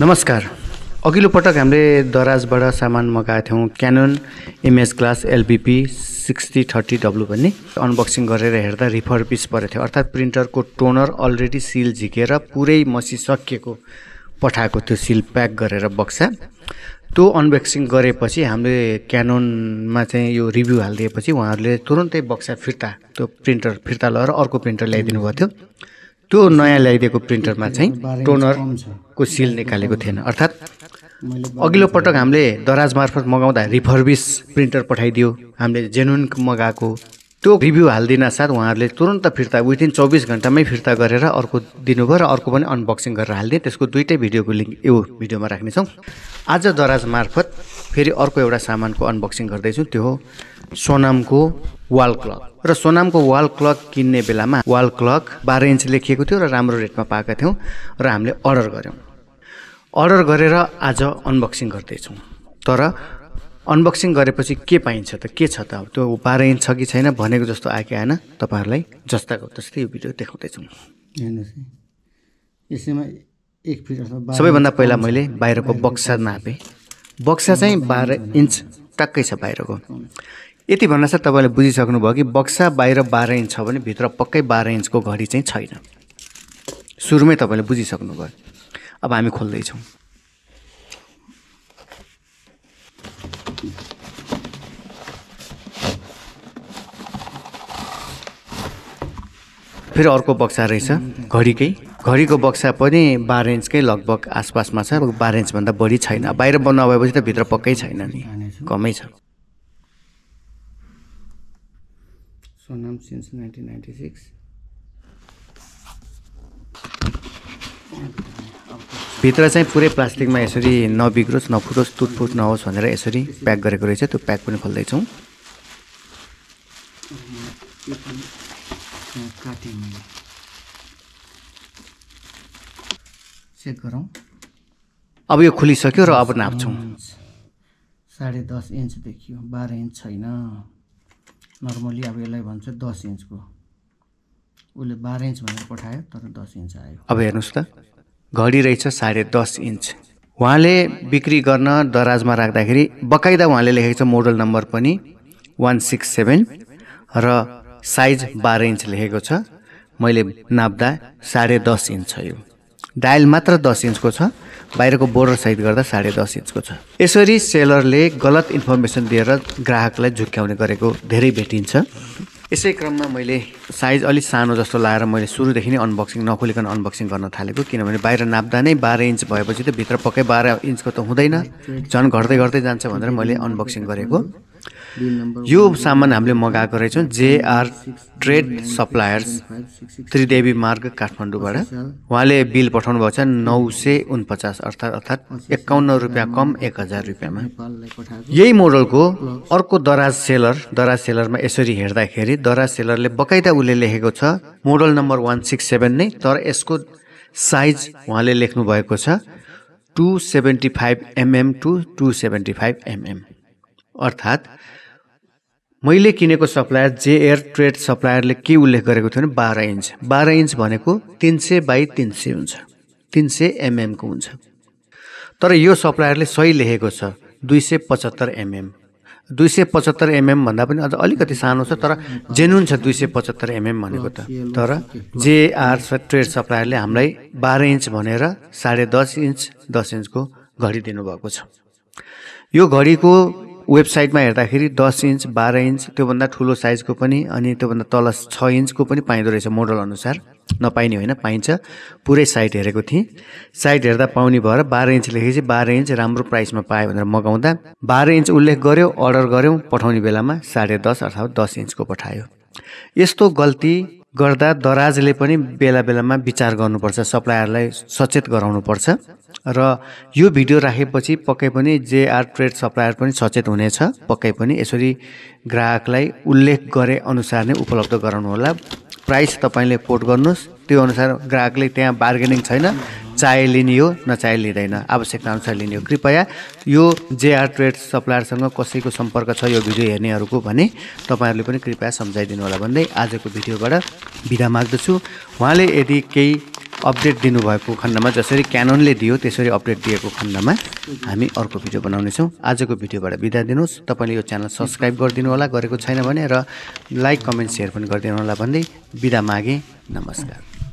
नमस्कार अघिल्लो पटक हामीले दराजबाट सामान मगाएको थियौँ Canon MS class LBP sixty thirty W भन्ने अनबक्सिङ गरेर हेर्दा रिफर पिस परेको थियो अर्थात् प्रिन्टरको टोनर अलरेडी सिल झिकेर पुरै मसी मसिसकिएको पठाएको त्यो सिल प्याक गरेर बक्सा त्यो अनबक्सिङ गरेपछि हामीले क्यानोनमा चाहिँ यो रिभ्यू हालिदिएपछि उहाँहरूले तुरन्तै बक्सा फिर्ता त्यो प्रिन्टर फिर्ता लगाएर अर्को प्रिन्टर ल्याइदिनु भएको थियो त्यो नयाँ ल्याइदिएको प्रिन्टरमा चाहिँ टोनरको सिल निकालेको थिएन अर्थात् अघिल्लो पटक हामीले दराज मार्फत मगाउँदा रिफर्बिस प्रिन्टर पठाइदियो हामीले जेन्युन मगाएको त्यो रिभ्यू हालिदिन साथ उहाँहरूले तुरन्त फिर्ता विदिन चौबिस घन्टामै फिर्ता गरेर अर्को दिनुभयो र अर्को पनि अनबक्सिङ गरेर हालिदिए त्यसको दुइटै भिडियोको लिङ्क यो भिडियोमा राख्नेछौँ आज दराज मार्फत फेरि अर्को एउटा सामानको अनबक्सिङ गर्दैछु त्यो हो सोनामको वाल क्लक र सोनामको वाल क्लक किन्ने बेलामा वाल क्लक बाह्र इन्च लेखिएको थियो र राम्रो रेटमा पाएका थियौँ र हामीले अर्डर गऱ्यौँ अर्डर गरेर आज अनबक्सिङ गर्दैछौँ तर अनबक्सिङ गरेपछि के पाइन्छ त के छ त अब त्यो बाह्र इन्च छ कि छैन भनेको जस्तो आयो कि आएन तपाईँहरूलाई जस्ताको जस्तै यो भिडियो देखाउँदैछौँ यसैमा एक फिट सबैभन्दा पहिला मैले बाहिरको बक्सा नापेँ बक्सा चाहिँ बाह्र इन्च टक्कै छ बाहिरको यति साथ तपाईँले बुझिसक्नुभयो कि बक्सा बाहिर बाह्र इन्च छ भने भित्र पक्कै बाह्र इन्चको घडी चाहिँ छैन सुरुमै तपाईँले बुझिसक्नुभयो अब हामी खोल्दैछौँ फेरि अर्को बक्सा रहेछ घडीकै घडीको बक्सा पनि बाह्र इन्चकै लगभग आसपासमा छ बाह्र इन्चभन्दा बढी छैन बाहिर बन्द नभएपछि त भित्र पक्कै छैन नि कमै छ सोनाम सिन्स 1996. भित्र चाहिँ पुरै प्लास्टिकमा यसरी नबिग्रोस् नफुटोस् तुटफुट नहोस् भनेर यसरी प्याक गरेको रहेछ त्यो प्याक पनि खोल्दैछौँ चेक गरौँ अब यो खुलिसक्यो र अब नाप्छौँ साढे दस इन्च देखियो बाह्र इन्च छैन नर्मली अब यसलाई भन्छ दस इन्चको उसले बाह्र इन्च भनेर पठायो तर दस इन्च आयो अब हेर्नुहोस् त घडी रहेछ साढे दस इन्च उहाँले बिक्री गर्न दराजमा राख्दाखेरि बकाइदा उहाँले लेखेको छ मोडल नम्बर पनि वान सिक्स सेभेन र साइज बाह्र इन्च लेखेको छ मैले नाप्दा साढे दस इन्च छ यो डायल मात्र दस इन्चको छ बाहिरको बोर्डर साइज गर्दा साढे दस इन्चको छ यसरी सेलरले गलत इन्फर्मेसन दिएर ग्राहकलाई झुक्क्याउने गरेको धेरै भेटिन्छ यसै क्रममा मैले साइज अलिक सानो जस्तो लाएर मैले सुरुदेखि नै अनबक्सिङ नखोलिकन अनबक्सिङ गर्न थालेको किनभने बाहिर नाप्दा नै बाह्र इन्च भएपछि त भित्र पक्कै बाह्र इन्चको त हुँदैन झन् घट्दै घट्दै जान्छ भनेर मैले अनबक्सिङ गरेको यो सामान हामीले मगाएको रहेछौँ जेआर ट्रेड सप्लायर्स त्रिदेवी मार्ग काठमाडौँबाट उहाँले बिल पठाउनु भएको छ नौ सय उनपचास अर्थात् अर्थात् एकाउन्न रुपियाँ कम एक हजार रुपियाँमा यही मोडलको अर्को दराज सेलर दराज सेलरमा यसरी हेर्दाखेरि दराज सेलरले बकाइदा उसले लेखेको छ model number one six seven नै तर यसको साइज उहाँले लेख्नु भएको छ two seventy five MM two two seventy five MM अर्थात् मैले किनेको सप्लायर एयर ट्रेड सप्लायरले के उल्लेख गरेको थियो भने बाह्र इन्च बाह्र इन्च भनेको तिन सय बाई तिन सय हुन्छ तिन सय एमएमको हुन्छ तर यो सप्लायरले सही लेखेको छ दुई सय पचहत्तर एमएम दुई सय पचहत्तर एमएम भन्दा पनि अझ अलिकति सानो छ तर जेन्युन छ दुई सय पचहत्तर एमएम भनेको त तर जेआर ट्रेड सप्लायरले हामीलाई बाह्र इन्च भनेर साढे दस इन्च दस इन्चको घडी दिनुभएको छ यो घडीको वेबसाइटमा हेर्दाखेरि दस इन्च बाह्र इन्च त्योभन्दा ठुलो साइजको पनि अनि त्योभन्दा तल छ इन्चको पनि पाइँदो रहेछ मोडल अनुसार नपाइने होइन पाइन्छ पुरै साइट हेरेको थिएँ साइट हेर्दा पाउने भएर बाह्र इन्च लेखेपछि बाह्र इन्च राम्रो प्राइसमा पाएँ भनेर मगाउँदा बाह्र इन्च उल्लेख गऱ्यो अर्डर गऱ्यौँ पठाउने बेलामा साढे दस अर्थात् दस इन्चको पठायो यस्तो गल्ती गर्दा दराजले पनि बेला बेलामा विचार गर्नुपर्छ सप्लायरलाई सचेत गराउनुपर्छ र यो भिडियो राखेपछि पक्कै पनि जेआर ट्रेड सप्लायर पनि सचेत हुनेछ पक्कै पनि यसरी ग्राहकलाई उल्लेख गरे अनुसार नै उपलब्ध गराउनुहोला प्राइस तपाईँले कोट गर्नुहोस् त्यो अनुसार ग्राहकले त्यहाँ बार्गेनिङ छैन चाहे लिने हो नचाहे लिँदैन अनुसार लिने हो कृपया यो जेआर ट्रेड सप्लायरसँग कसैको सम्पर्क छ यो भिडियो हेर्नेहरूको भने तपाईँहरूले पनि कृपया सम्झाइदिनु होला भन्दै आजको भिडियोबाट बिदा माग्दछु उहाँले यदि केही अपडेट दिनुभएको खण्डमा जसरी क्यानोनले दियो त्यसरी अपडेट दिएको खण्डमा हामी अर्को भिडियो बनाउनेछौँ आजको भिडियोबाट बिदा दिनुहोस् तपाईँले यो च्यानल सब्सक्राइब गरिदिनु होला गरेको छैन भने र लाइक कमेन्ट सेयर पनि गरिदिनु होला भन्दै बिदा मागेँ नमस्कार